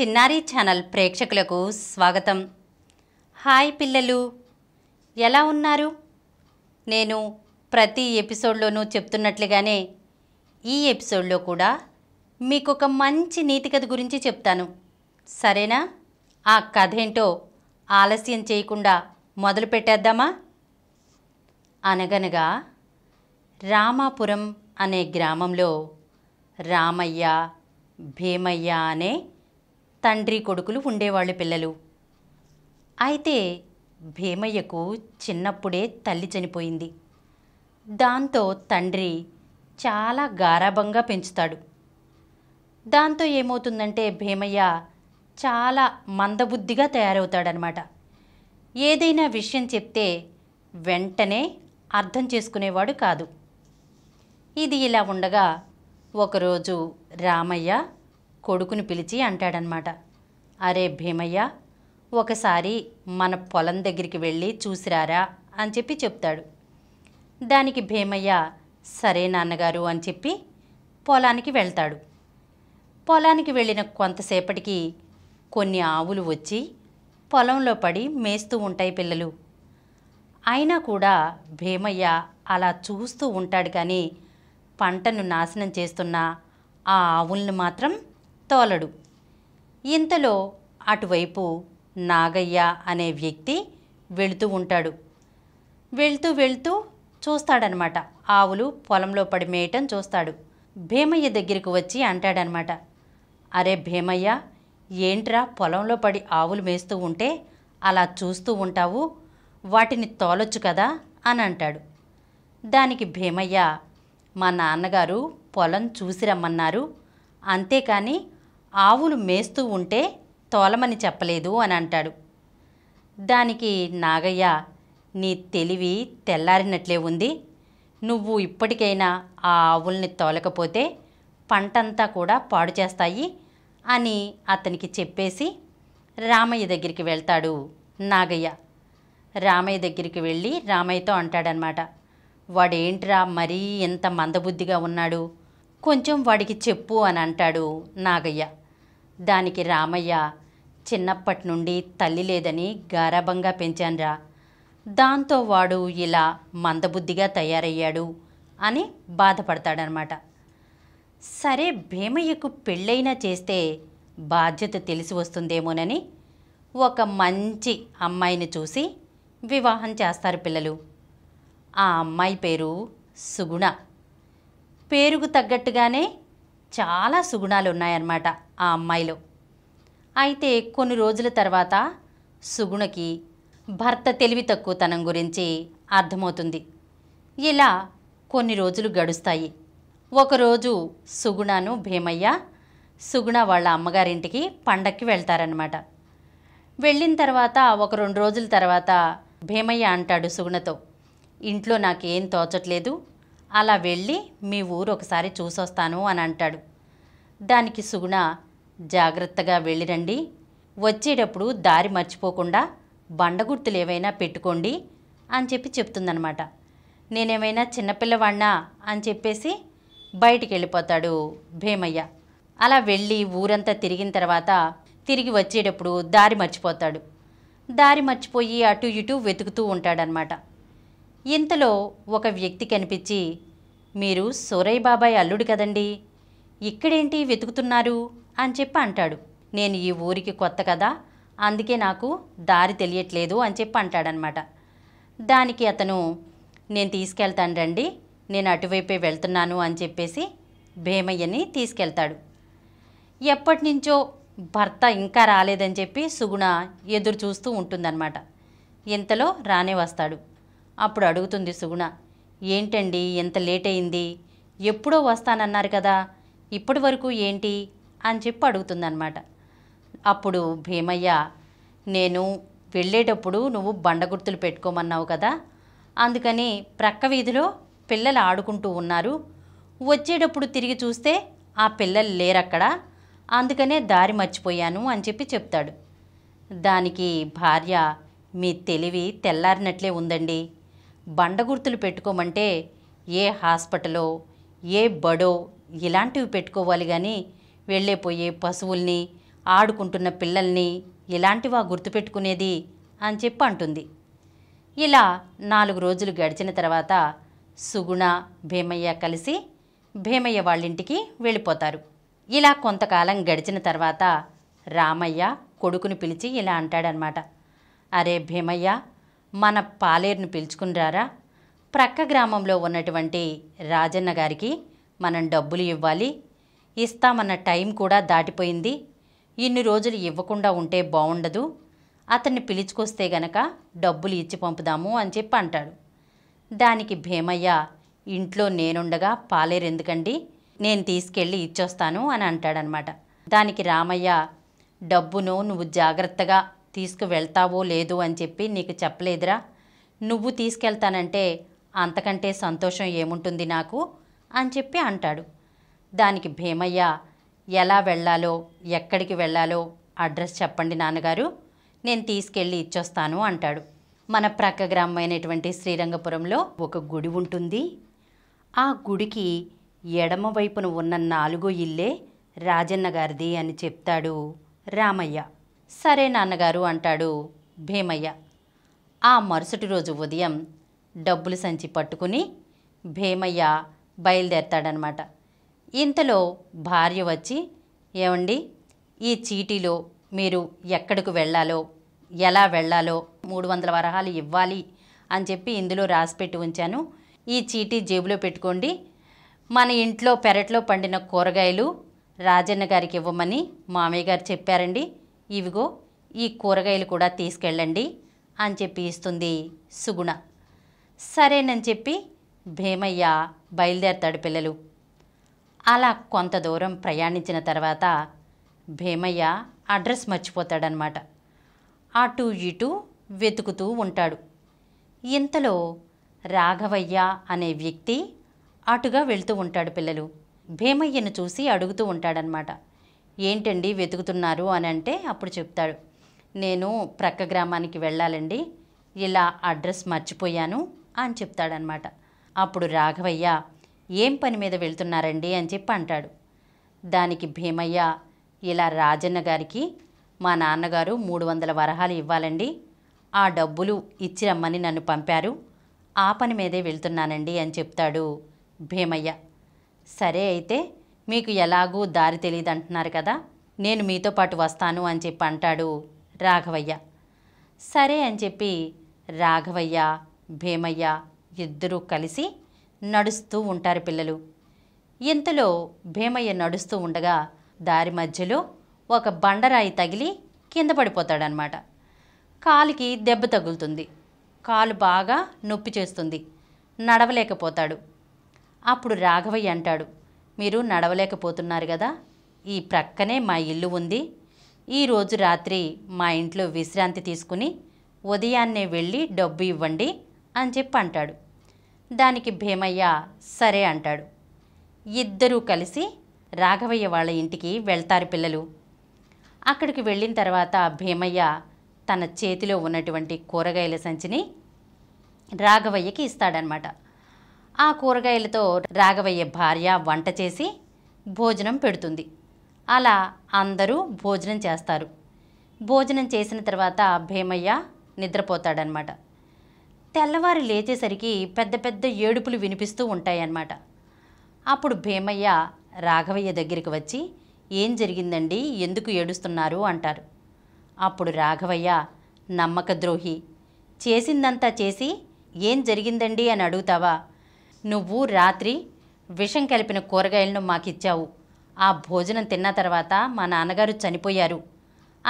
చిన్నారి ఛానల్ ప్రేక్షకులకు స్వాగతం హాయ్ పిల్లలు ఎలా ఉన్నారు నేను ప్రతి ఎపిసోడ్లోనూ చెప్తున్నట్లుగానే ఈ ఎపిసోడ్లో కూడా మీకు ఒక మంచి నీతి కథ గురించి చెప్తాను సరేనా ఆ కథ ఏంటో ఆలస్యం చేయకుండా మొదలు పెట్టేద్దామా అనగనగా రామాపురం అనే గ్రామంలో రామయ్య భీమయ్య అనే తండ్రి కొడుకులు ఉండేవాళ్ళు పిల్లలు అయితే భీమయ్యకు చిన్నప్పుడే తల్లి చనిపోయింది దాంతో తండ్రి చాలా గారాభంగా పెంచుతాడు దాంతో ఏమవుతుందంటే భీమయ్య చాలా మందబుద్ధిగా తయారవుతాడనమాట ఏదైనా విషయం చెప్తే వెంటనే అర్థం చేసుకునేవాడు కాదు ఇది ఇలా ఉండగా ఒకరోజు రామయ్య కొడుకుని పిలిచి అంటాడనమాట అరే భీమయ్య ఒకసారి మన పొలం దగ్గరికి వెళ్ళి చూసిరారా అని చెప్పి చెప్తాడు దానికి భీమయ్య సరే నాన్నగారు అని చెప్పి పొలానికి వెళ్తాడు పొలానికి వెళ్ళిన కొంతసేపటికి కొన్ని ఆవులు వచ్చి పొలంలో పడి మేస్తూ ఉంటాయి పిల్లలు అయినా కూడా భీమయ్య అలా చూస్తూ ఉంటాడు కానీ పంటను నాశనం చేస్తున్న ఆ ఆవుల్ని మాత్రం తోలడు ఇంతలో అటువైపు నాగయ్య అనే వ్యక్తి వెళుతూ ఉంటాడు వెళ్తూ వెళ్తూ చూస్తాడనమాట ఆవులు పొలంలో పడి మేయటం చూస్తాడు భీమయ్య దగ్గరికి వచ్చి అంటాడనమాట అరే భీమయ్య ఏంట్రా పొలంలో పడి ఆవులు మేస్తూ ఉంటే అలా చూస్తూ ఉంటావు వాటిని తోలొచ్చు కదా అని అంటాడు దానికి భీమయ్య మా నాన్నగారు పొలం చూసి రమ్మన్నారు అంతేకాని ఆవులు మేస్తూ ఉంటే తోలమని చెప్పలేదు అని అంటాడు దానికి నాగయ్య నీ తెలివి తెల్లారినట్లే ఉంది నువ్వు ఇప్పటికైనా ఆ ఆవుల్ని తోలకపోతే పంటంతా కూడా పాడు చేస్తాయి అని అతనికి చెప్పేసి రామయ్య దగ్గరికి వెళ్తాడు నాగయ్య రామయ్య దగ్గరికి వెళ్ళి రామయ్యతో అంటాడనమాట వాడేంట్రా మరీ ఎంత మందబుద్ధిగా ఉన్నాడు కొంచెం వాడికి చెప్పు అని అంటాడు నాగయ్య దానికి రామయ్య చిన్నప్పటి నుండి తల్లి లేదని గారాభంగా పెంచాన్రా దాంతో వాడు ఇలా మందబుద్ధిగా తయారయ్యాడు అని బాధపడతాడనమాట సరే భీమయ్యకు పెళ్ళైనా చేస్తే బాధ్యత తెలిసి వస్తుందేమోనని ఒక మంచి అమ్మాయిని చూసి వివాహం చేస్తారు పిల్లలు ఆ అమ్మాయి పేరు సుగుణ పేరుకు తగ్గట్టుగానే చాలా సుగుణాలు ఉన్నాయన్నమాట ఆ అమ్మాయిలో అయితే కొన్ని రోజుల తర్వాత సుగుణకి భర్త తెలివి తక్కువతనం గురించి అర్థమవుతుంది ఇలా కొన్ని రోజులు గడుస్తాయి ఒకరోజు సుగుణను భీమయ్య సుగుణ వాళ్ళ అమ్మగారింటికి పండక్కి వెళ్తారనమాట వెళ్ళిన తర్వాత ఒక రెండు రోజుల తర్వాత భీమయ్య అంటాడు సుగుణతో ఇంట్లో నాకేం తోచట్లేదు అలా వెళ్ళి మీ ఊరు ఒకసారి చూసొస్తాను అని అంటాడు దానికి సుగుణ జాగ్రత్తగా వెళ్ళిరండి వచ్చేటప్పుడు దారి మర్చిపోకుండా బండ గుర్తులు ఏవైనా పెట్టుకోండి అని చెప్పి చెప్తుందనమాట నేనేమైనా చిన్నపిల్లవాణ్ణా అని చెప్పేసి బయటికి వెళ్ళిపోతాడు భీమయ్య అలా వెళ్ళి ఊరంతా తిరిగిన తర్వాత తిరిగి వచ్చేటప్పుడు దారి మర్చిపోతాడు దారి మర్చిపోయి అటు ఇటు వెతుకుతూ ఉంటాడనమాట ఇంతలో ఒక వ్యక్తి కనిపించి మీరు సూరయ్య బాబాయ్ అల్లుడు కదండి ఇక్కడేంటి వెతుకుతున్నారు అని చెప్పి అంటాడు నేను ఈ ఊరికి కొత్త కదా అందుకే నాకు దారి తెలియట్లేదు అని చెప్పి అంటాడనమాట దానికి అతను నేను తీసుకెళ్తాను రండి నేను అటువైపే వెళ్తున్నాను అని చెప్పేసి భీమయ్యని తీసుకెళ్తాడు ఎప్పటి నుంచో భర్త ఇంకా రాలేదని చెప్పి సుగుణ ఎదురు చూస్తూ ఉంటుందన్నమాట ఇంతలో రానే వస్తాడు అప్పుడు అడుగుతుంది సుగుణ ఏంటండి ఎంత లేట్ అయింది ఎప్పుడో వస్తానన్నారు కదా ఇప్పటి వరకు ఏంటి అని చెప్పి అడుగుతుందన్నమాట అప్పుడు భీమయ్య నేను వెళ్ళేటప్పుడు నువ్వు బండ గుర్తులు పెట్టుకోమన్నావు కదా అందుకని ప్రక్క వీధిలో పిల్లలు ఆడుకుంటూ ఉన్నారు వచ్చేటప్పుడు తిరిగి చూస్తే ఆ పిల్లలు లేరక్కడ అందుకనే దారి మర్చిపోయాను అని చెప్పి చెప్తాడు దానికి భార్య మీ తెలివి తెల్లారినట్లే ఉందండి బండ గుర్తులు పెట్టుకోమంటే ఏ హాస్పిటలో ఏ బడో ఇలాంటివి పెట్టుకోవాలి కానీ వెళ్ళేపోయే పశువుల్ని ఆడుకుంటున్న పిల్లల్ని ఇలాంటివా గుర్తుపెట్టుకునేది అని చెప్పి అంటుంది ఇలా నాలుగు రోజులు గడిచిన తర్వాత సుగుణ భీమయ్య కలిసి భీమయ్య వాళ్ళింటికి వెళ్ళిపోతారు ఇలా కొంతకాలం గడిచిన తర్వాత రామయ్య కొడుకుని పిలిచి ఇలా అంటాడనమాట అరే భీమయ్య మన పాలేరును రారా ప్రక్క గ్రామంలో ఉన్నటువంటి రాజన్న గారికి మనం డబ్బులు ఇవ్వాలి ఇస్తామన్న టైం కూడా దాటిపోయింది ఇన్ని రోజులు ఇవ్వకుండా ఉంటే బాగుండదు అతన్ని పిలుచుకొస్తే గనక డబ్బులు ఇచ్చి పంపుదాము అని చెప్పి అంటాడు దానికి భీమయ్య ఇంట్లో నేనుండగా పాలేరు ఎందుకండి నేను తీసుకెళ్ళి ఇచ్చొస్తాను అని అంటాడనమాట దానికి రామయ్య డబ్బును నువ్వు జాగ్రత్తగా తీసుకువెళ్తావో లేదు అని చెప్పి నీకు చెప్పలేదురా నువ్వు తీసుకెళ్తానంటే అంతకంటే సంతోషం ఏముంటుంది నాకు అని చెప్పి అంటాడు దానికి భీమయ్య ఎలా వెళ్ళాలో ఎక్కడికి వెళ్ళాలో అడ్రస్ చెప్పండి నాన్నగారు నేను తీసుకెళ్ళి ఇచ్చొస్తాను అంటాడు మన ప్రక్క గ్రామమైనటువంటి శ్రీరంగపురంలో ఒక గుడి ఉంటుంది ఆ గుడికి ఎడమవైపున ఉన్న నాలుగో ఇల్లే రాజన్న గారిది అని చెప్తాడు రామయ్య సరే నాన్నగారు అంటాడు భీమయ్య ఆ మరుసటి రోజు ఉదయం డబ్బులు సంచి పట్టుకుని భీమయ్య బయలుదేరతాడనమాట ఇంతలో భార్య వచ్చి ఏమండి ఈ చీటీలో మీరు ఎక్కడికి వెళ్ళాలో ఎలా వెళ్ళాలో మూడు వందల వరహాలు ఇవ్వాలి అని చెప్పి ఇందులో రాసిపెట్టి ఉంచాను ఈ చీటీ జేబులో పెట్టుకోండి మన ఇంట్లో పెరట్లో పండిన కూరగాయలు రాజన్న గారికి ఇవ్వమని మామయ్య గారు చెప్పారండి ఇవిగో ఈ కూరగాయలు కూడా తీసుకెళ్ళండి అని చెప్పి ఇస్తుంది సుగుణ సరేనని చెప్పి భీమయ్య బయలుదేరతాడు పిల్లలు అలా కొంత దూరం ప్రయాణించిన తర్వాత భీమయ్య అడ్రస్ మర్చిపోతాడనమాట అటు ఇటు వెతుకుతూ ఉంటాడు ఇంతలో రాఘవయ్య అనే వ్యక్తి అటుగా వెళ్తూ ఉంటాడు పిల్లలు భీమయ్యను చూసి అడుగుతూ ఉంటాడనమాట ఏంటండి వెతుకుతున్నారు అని అంటే అప్పుడు చెప్తాడు నేను ప్రక్క గ్రామానికి వెళ్ళాలండి ఇలా అడ్రస్ మర్చిపోయాను అని చెప్తాడనమాట అప్పుడు రాఘవయ్య ఏం పని మీద వెళ్తున్నారండి అని చెప్పి అంటాడు దానికి భీమయ్య ఇలా రాజన్న గారికి మా నాన్నగారు మూడు వందల వరహాలు ఇవ్వాలండి ఆ డబ్బులు ఇచ్చి రమ్మని నన్ను పంపారు ఆ పని మీదే వెళ్తున్నానండి అని చెప్తాడు భీమయ్య సరే అయితే మీకు ఎలాగూ దారి తెలియదు అంటున్నారు కదా నేను మీతో పాటు వస్తాను అని చెప్పి అంటాడు రాఘవయ్య సరే అని చెప్పి రాఘవయ్య భీమయ్య ఇద్దరూ కలిసి నడుస్తూ ఉంటారు పిల్లలు ఇంతలో భీమయ్య నడుస్తూ ఉండగా దారి మధ్యలో ఒక బండరాయి తగిలి కింద పడిపోతాడనమాట కాలికి దెబ్బ తగులుతుంది కాలు బాగా నొప్పి చేస్తుంది నడవలేకపోతాడు అప్పుడు రాఘవయ్య అంటాడు మీరు నడవలేకపోతున్నారు కదా ఈ ప్రక్కనే మా ఇల్లు ఉంది ఈరోజు రాత్రి మా ఇంట్లో విశ్రాంతి తీసుకుని ఉదయాన్నే వెళ్ళి డబ్బు ఇవ్వండి అని చెప్పి అంటాడు దానికి భీమయ్య సరే అంటాడు ఇద్దరూ కలిసి రాఘవయ్య వాళ్ళ ఇంటికి వెళ్తారు పిల్లలు అక్కడికి వెళ్ళిన తర్వాత భీమయ్య తన చేతిలో ఉన్నటువంటి కూరగాయల సంచిని రాఘవయ్యకి ఇస్తాడనమాట ఆ కూరగాయలతో రాఘవయ్య భార్య వంట చేసి భోజనం పెడుతుంది అలా అందరూ భోజనం చేస్తారు భోజనం చేసిన తర్వాత భీమయ్య నిద్రపోతాడనమాట తెల్లవారు లేచేసరికి పెద్ద పెద్ద ఏడుపులు వినిపిస్తూ ఉంటాయన్నమాట అప్పుడు భీమయ్య రాఘవయ్య దగ్గరికి వచ్చి ఏం జరిగిందండి ఎందుకు ఏడుస్తున్నారు అంటారు అప్పుడు రాఘవయ్య నమ్మక ద్రోహి చేసిందంతా చేసి ఏం జరిగిందండి అని అడుగుతావా నువ్వు రాత్రి విషం కలిపిన కూరగాయలను మాకిచ్చావు ఆ భోజనం తిన్న తర్వాత మా నాన్నగారు చనిపోయారు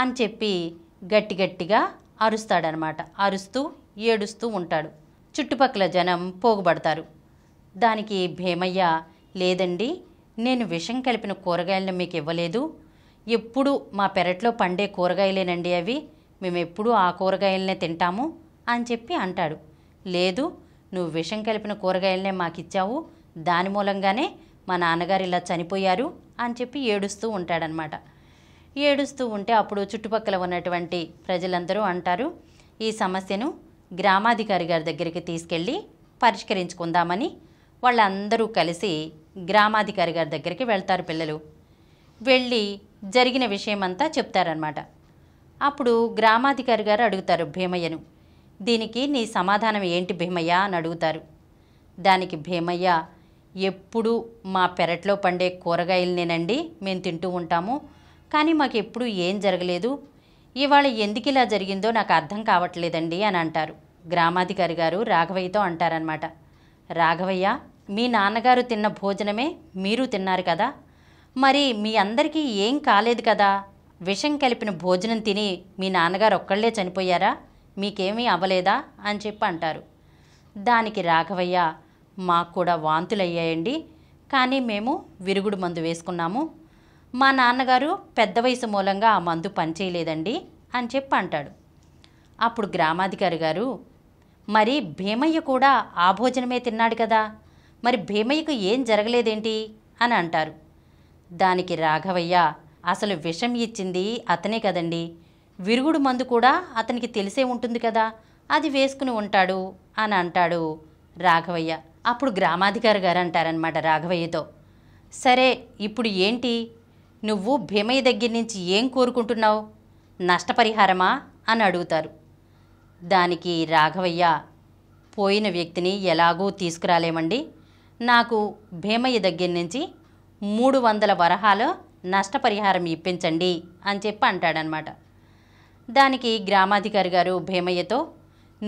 అని చెప్పి గట్టి గట్టిగా అరుస్తాడనమాట అరుస్తూ ఏడుస్తూ ఉంటాడు చుట్టుపక్కల జనం పోగుబడతారు దానికి భీమయ్య లేదండి నేను విషం కలిపిన కూరగాయలను మీకు ఇవ్వలేదు ఎప్పుడు మా పెరట్లో పండే కూరగాయలేనండి అవి మేము ఎప్పుడూ ఆ కూరగాయలనే తింటాము అని చెప్పి అంటాడు లేదు నువ్వు విషం కలిపిన కూరగాయలనే మాకిచ్చావు దాని మూలంగానే మా నాన్నగారు ఇలా చనిపోయారు అని చెప్పి ఏడుస్తూ ఉంటాడనమాట ఏడుస్తూ ఉంటే అప్పుడు చుట్టుపక్కల ఉన్నటువంటి ప్రజలందరూ అంటారు ఈ సమస్యను గ్రామాధికారి గారి దగ్గరికి తీసుకెళ్ళి పరిష్కరించుకుందామని వాళ్ళందరూ కలిసి గ్రామాధికారి గారి దగ్గరికి వెళ్తారు పిల్లలు వెళ్ళి జరిగిన విషయమంతా చెప్తారనమాట అప్పుడు గ్రామాధికారి గారు అడుగుతారు భీమయ్యను దీనికి నీ సమాధానం ఏంటి భీమయ్య అని అడుగుతారు దానికి భీమయ్య ఎప్పుడు మా పెరట్లో పండే కూరగాయలనేనండి మేము తింటూ ఉంటాము కానీ మాకు ఎప్పుడు ఏం జరగలేదు ఇవాళ ఎందుకు ఇలా జరిగిందో నాకు అర్థం కావట్లేదండి అని అంటారు గ్రామాధికారి గారు రాఘవయ్యతో అంటారనమాట రాఘవయ్య మీ నాన్నగారు తిన్న భోజనమే మీరు తిన్నారు కదా మరి మీ అందరికీ ఏం కాలేదు కదా విషం కలిపిన భోజనం తిని మీ నాన్నగారు ఒక్కళ్ళే చనిపోయారా మీకేమీ అవ్వలేదా అని చెప్పి అంటారు దానికి రాఘవయ్య మాకు కూడా వాంతులయ్యాయండి కానీ మేము విరుగుడు మందు వేసుకున్నాము మా నాన్నగారు పెద్ద వయసు మూలంగా ఆ మందు పనిచేయలేదండి అని చెప్పి అంటాడు అప్పుడు గ్రామాధికారి గారు మరి భీమయ్య కూడా ఆ భోజనమే తిన్నాడు కదా మరి భీమయ్యకు ఏం జరగలేదేంటి అని అంటారు దానికి రాఘవయ్య అసలు విషం ఇచ్చింది అతనే కదండి విరుగుడు మందు కూడా అతనికి తెలిసే ఉంటుంది కదా అది వేసుకుని ఉంటాడు అని అంటాడు రాఘవయ్య అప్పుడు గ్రామాధికారి గారు అంటారనమాట రాఘవయ్యతో సరే ఇప్పుడు ఏంటి నువ్వు భీమయ్య దగ్గర నుంచి ఏం కోరుకుంటున్నావు నష్టపరిహారమా అని అడుగుతారు దానికి రాఘవయ్య పోయిన వ్యక్తిని ఎలాగూ తీసుకురాలేమండి నాకు భీమయ్య దగ్గర నుంచి మూడు వందల వరహాలు నష్టపరిహారం ఇప్పించండి అని చెప్పి అంటాడనమాట దానికి గ్రామాధికారి గారు భీమయ్యతో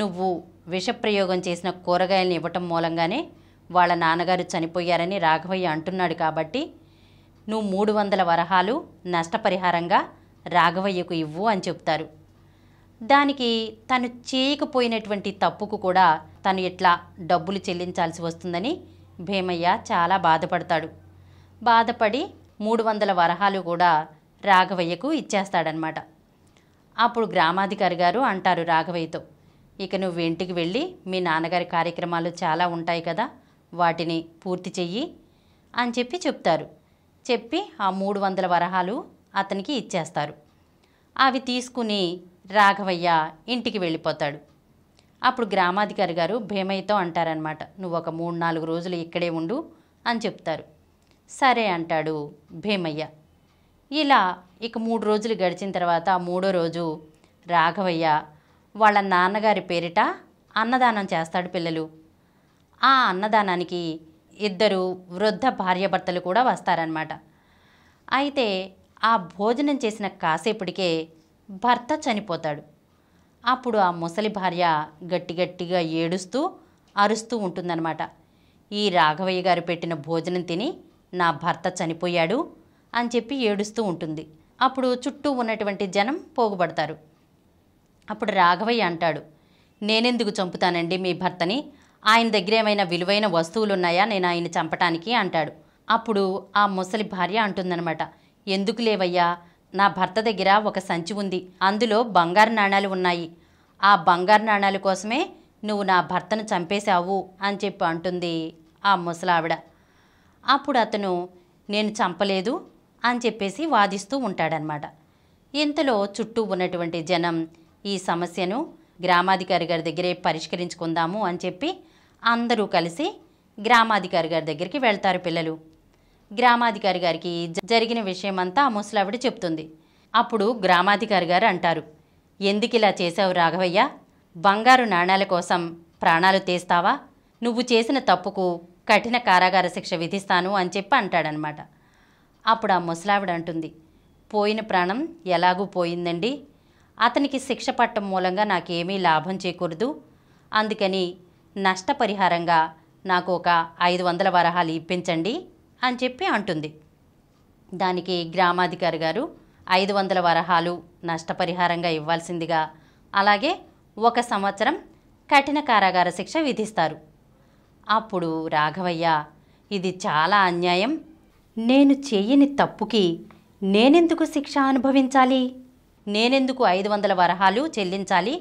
నువ్వు విషప్రయోగం చేసిన కూరగాయలను ఇవ్వటం మూలంగానే వాళ్ళ నాన్నగారు చనిపోయారని రాఘవయ్య అంటున్నాడు కాబట్టి నువ్వు మూడు వందల వరహాలు నష్టపరిహారంగా రాఘవయ్యకు ఇవ్వు అని చెప్తారు దానికి తను చేయకపోయినటువంటి తప్పుకు కూడా తను ఇట్లా డబ్బులు చెల్లించాల్సి వస్తుందని భీమయ్య చాలా బాధపడతాడు బాధపడి మూడు వందల వరహాలు కూడా రాఘవయ్యకు ఇచ్చేస్తాడనమాట అప్పుడు గ్రామాధికారి గారు అంటారు రాఘవయ్యతో ఇక నువ్వు ఇంటికి వెళ్ళి మీ నాన్నగారి కార్యక్రమాలు చాలా ఉంటాయి కదా వాటిని పూర్తి చెయ్యి అని చెప్పి చెప్తారు చెప్పి ఆ మూడు వందల వరహాలు అతనికి ఇచ్చేస్తారు అవి తీసుకుని రాఘవయ్య ఇంటికి వెళ్ళిపోతాడు అప్పుడు గ్రామాధికారి గారు భీమయ్యతో అంటారనమాట నువ్వు ఒక మూడు నాలుగు రోజులు ఇక్కడే ఉండు అని చెప్తారు సరే అంటాడు భీమయ్య ఇలా ఇక మూడు రోజులు గడిచిన తర్వాత మూడో రోజు రాఘవయ్య వాళ్ళ నాన్నగారి పేరిట అన్నదానం చేస్తాడు పిల్లలు ఆ అన్నదానానికి ఇద్దరు వృద్ధ భార్యాభర్తలు కూడా వస్తారనమాట అయితే ఆ భోజనం చేసిన కాసేపటికే భర్త చనిపోతాడు అప్పుడు ఆ ముసలి భార్య గట్టి గట్టిగా ఏడుస్తూ అరుస్తూ ఉంటుందన్నమాట ఈ రాఘవయ్య గారు పెట్టిన భోజనం తిని నా భర్త చనిపోయాడు అని చెప్పి ఏడుస్తూ ఉంటుంది అప్పుడు చుట్టూ ఉన్నటువంటి జనం పోగుపడతారు అప్పుడు రాఘవయ్య అంటాడు నేనెందుకు చంపుతానండి మీ భర్తని ఆయన దగ్గర ఏమైనా విలువైన వస్తువులున్నాయా నేను ఆయన చంపటానికి అంటాడు అప్పుడు ఆ ముసలి భార్య అంటుందనమాట ఎందుకు లేవయ్యా నా భర్త దగ్గర ఒక సంచి ఉంది అందులో బంగారు నాణాలు ఉన్నాయి ఆ బంగారు నాణాల కోసమే నువ్వు నా భర్తను చంపేశావు అని చెప్పి అంటుంది ఆ ముసలావిడ అప్పుడు అతను నేను చంపలేదు అని చెప్పేసి వాదిస్తూ ఉంటాడనమాట ఇంతలో చుట్టూ ఉన్నటువంటి జనం ఈ సమస్యను గ్రామాధికారి గారి దగ్గరే పరిష్కరించుకుందాము అని చెప్పి అందరూ కలిసి గ్రామాధికారి గారి దగ్గరికి వెళ్తారు పిల్లలు గ్రామాధికారి గారికి జరిగిన విషయమంతా ముసలావిడ చెప్తుంది అప్పుడు గ్రామాధికారి గారు అంటారు ఎందుకు ఇలా చేశావు రాఘవయ్య బంగారు నాణాల కోసం ప్రాణాలు తీస్తావా నువ్వు చేసిన తప్పుకు కఠిన కారాగార శిక్ష విధిస్తాను అని చెప్పి అంటాడనమాట అప్పుడు ఆ ముసలావిడ అంటుంది పోయిన ప్రాణం ఎలాగూ పోయిందండి అతనికి శిక్ష పట్టం మూలంగా నాకేమీ లాభం చేకూరదు అందుకని నష్టపరిహారంగా నాకు ఒక ఐదు వందల వరహాలు ఇప్పించండి అని చెప్పి అంటుంది దానికి గ్రామాధికారి గారు ఐదు వందల వరహాలు నష్టపరిహారంగా ఇవ్వాల్సిందిగా అలాగే ఒక సంవత్సరం కఠిన కారాగార శిక్ష విధిస్తారు అప్పుడు రాఘవయ్య ఇది చాలా అన్యాయం నేను చేయని తప్పుకి నేనెందుకు శిక్ష అనుభవించాలి నేనెందుకు ఐదు వందల వరహాలు చెల్లించాలి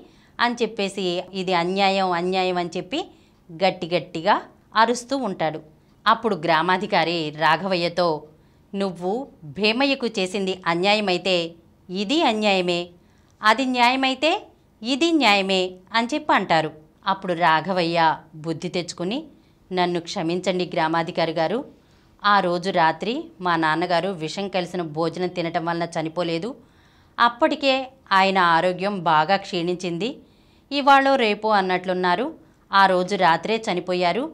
అని చెప్పేసి ఇది అన్యాయం అన్యాయం అని చెప్పి గట్టి గట్టిగా అరుస్తూ ఉంటాడు అప్పుడు గ్రామాధికారి రాఘవయ్యతో నువ్వు భీమయ్యకు చేసింది అన్యాయమైతే ఇది అన్యాయమే అది న్యాయమైతే ఇది న్యాయమే అని చెప్పి అంటారు అప్పుడు రాఘవయ్య బుద్ధి తెచ్చుకుని నన్ను క్షమించండి గ్రామాధికారి గారు ఆ రోజు రాత్రి మా నాన్నగారు విషం కలిసిన భోజనం తినటం వలన చనిపోలేదు అప్పటికే ఆయన ఆరోగ్యం బాగా క్షీణించింది ఇవాళ రేపు అన్నట్లున్నారు ఆ రోజు రాత్రే చనిపోయారు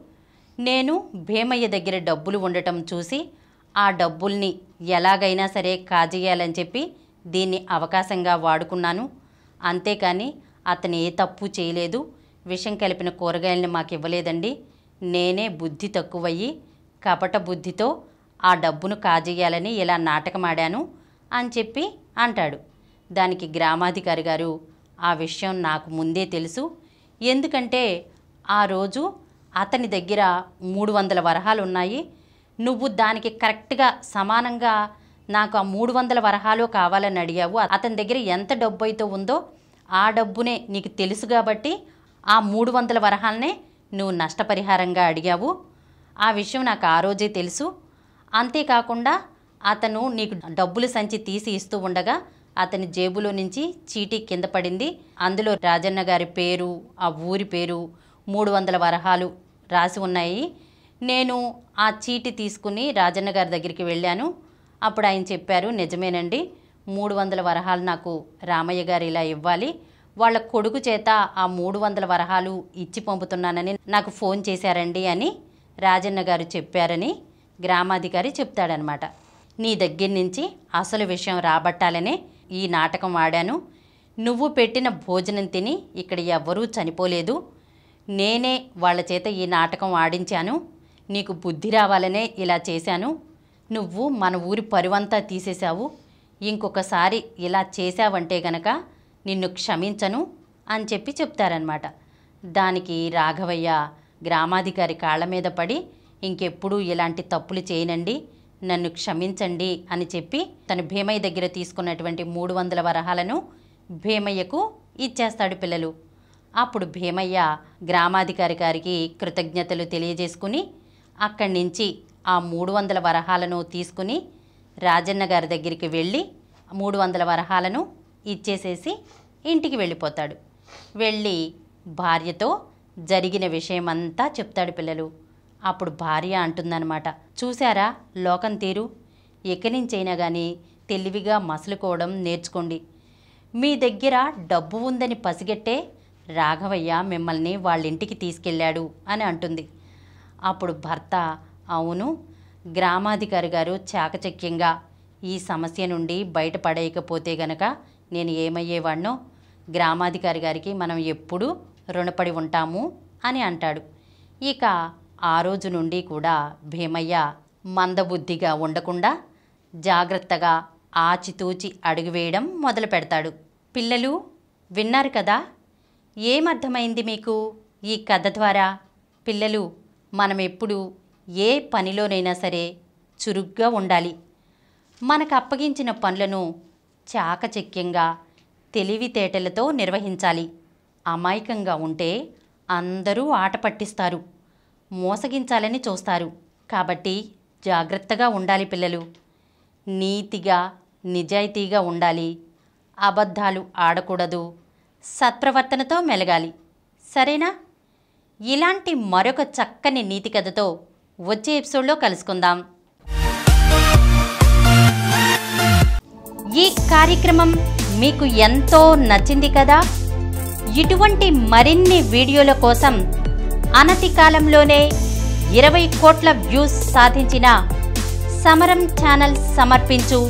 నేను భీమయ్య దగ్గర డబ్బులు ఉండటం చూసి ఆ డబ్బుల్ని ఎలాగైనా సరే కాజేయాలని చెప్పి దీన్ని అవకాశంగా వాడుకున్నాను అంతేకాని అతను ఏ తప్పు చేయలేదు విషం కలిపిన కూరగాయల్ని మాకు ఇవ్వలేదండి నేనే బుద్ధి తక్కువయ్యి కపట బుద్ధితో ఆ డబ్బును కాజేయాలని ఇలా నాటకమాడాను అని చెప్పి అంటాడు దానికి గ్రామాధికారి గారు ఆ విషయం నాకు ముందే తెలుసు ఎందుకంటే ఆ రోజు అతని దగ్గర మూడు వందల వరహాలు ఉన్నాయి నువ్వు దానికి కరెక్ట్గా సమానంగా నాకు ఆ మూడు వందల వరహాలు కావాలని అడిగావు అతని దగ్గర ఎంత డబ్బు అయితే ఉందో ఆ డబ్బునే నీకు తెలుసు కాబట్టి ఆ మూడు వందల వరహాలనే నువ్వు నష్టపరిహారంగా అడిగావు ఆ విషయం నాకు ఆ రోజే తెలుసు అంతేకాకుండా అతను నీకు డబ్బులు సంచి తీసి ఇస్తూ ఉండగా అతని జేబులో నుంచి చీటీ కింద పడింది అందులో రాజన్న గారి పేరు ఆ ఊరి పేరు మూడు వందల వరహాలు రాసి ఉన్నాయి నేను ఆ చీటీ తీసుకుని రాజన్న గారి దగ్గరికి వెళ్ళాను అప్పుడు ఆయన చెప్పారు నిజమేనండి మూడు వందల వరహాలు నాకు రామయ్య గారు ఇలా ఇవ్వాలి వాళ్ళ కొడుకు చేత ఆ మూడు వందల వరహాలు ఇచ్చి పంపుతున్నానని నాకు ఫోన్ చేశారండి అని రాజన్న గారు చెప్పారని గ్రామాధికారి చెప్తాడనమాట నీ దగ్గర నుంచి అసలు విషయం రాబట్టాలనే ఈ నాటకం వాడాను నువ్వు పెట్టిన భోజనం తిని ఇక్కడ ఎవ్వరూ చనిపోలేదు నేనే వాళ్ళ చేత ఈ నాటకం ఆడించాను నీకు బుద్ధి రావాలనే ఇలా చేశాను నువ్వు మన ఊరి పరువంతా తీసేశావు ఇంకొకసారి ఇలా చేశావంటే గనక నిన్ను క్షమించను అని చెప్పి చెప్తారనమాట దానికి రాఘవయ్య గ్రామాధికారి కాళ్ళ మీద పడి ఇంకెప్పుడు ఇలాంటి తప్పులు చేయనండి నన్ను క్షమించండి అని చెప్పి తను భీమయ్య దగ్గర తీసుకున్నటువంటి మూడు వందల వరహాలను భీమయ్యకు ఇచ్చేస్తాడు పిల్లలు అప్పుడు భీమయ్య గ్రామాధికారి గారికి కృతజ్ఞతలు తెలియజేసుకుని అక్కడి నుంచి ఆ మూడు వందల వరహాలను తీసుకుని రాజన్న గారి దగ్గరికి వెళ్ళి మూడు వందల వరహాలను ఇచ్చేసేసి ఇంటికి వెళ్ళిపోతాడు వెళ్ళి భార్యతో జరిగిన విషయమంతా చెప్తాడు పిల్లలు అప్పుడు భార్య అంటుందన్నమాట చూశారా లోకం తీరు ఎక్కనించైనా కానీ తెలివిగా మసలుకోవడం నేర్చుకోండి మీ దగ్గర డబ్బు ఉందని పసిగట్టే రాఘవయ్య మిమ్మల్ని వాళ్ళ ఇంటికి తీసుకెళ్ళాడు అని అంటుంది అప్పుడు భర్త అవును గ్రామాధికారి గారు చాకచక్యంగా ఈ సమస్య నుండి బయటపడేయకపోతే గనక నేను ఏమయ్యేవాడినో గ్రామాధికారి గారికి మనం ఎప్పుడూ రుణపడి ఉంటాము అని అంటాడు ఇక ఆ రోజు నుండి కూడా భీమయ్య మందబుద్ధిగా ఉండకుండా జాగ్రత్తగా ఆచితూచి అడుగు వేయడం మొదలు పెడతాడు పిల్లలు విన్నారు కదా ఏమర్థమైంది మీకు ఈ కథ ద్వారా పిల్లలు మనం ఎప్పుడు ఏ పనిలోనైనా సరే చురుగ్గా ఉండాలి మనకు అప్పగించిన పనులను చాకచక్యంగా తెలివితేటలతో నిర్వహించాలి అమాయకంగా ఉంటే అందరూ ఆట పట్టిస్తారు మోసగించాలని చూస్తారు కాబట్టి జాగ్రత్తగా ఉండాలి పిల్లలు నీతిగా నిజాయితీగా ఉండాలి అబద్ధాలు ఆడకూడదు సత్ప్రవర్తనతో మెలగాలి సరేనా ఇలాంటి మరొక చక్కని నీతి కథతో వచ్చే ఎపిసోడ్లో కలుసుకుందాం ఈ కార్యక్రమం మీకు ఎంతో నచ్చింది కదా ఇటువంటి మరిన్ని వీడియోల కోసం అనతి కాలంలోనే ఇరవై కోట్ల వ్యూస్ సాధించిన సమరం ఛానల్ సమర్పించు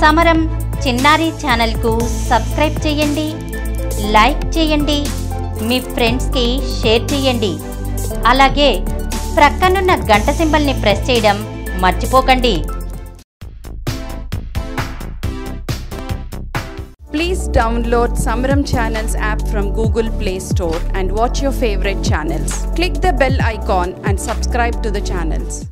సమరం చిన్నారి ఛానల్కు సబ్స్క్రైబ్ చేయండి లైక్ చేయండి మీ ఫ్రెండ్స్కి షేర్ చేయండి అలాగే ప్రక్కనున్న గంట సింబల్ని ప్రెస్ చేయడం మర్చిపోకండి download Samram Channels app from Google Play Store and watch your favorite channels. Click the bell icon and subscribe to the channels.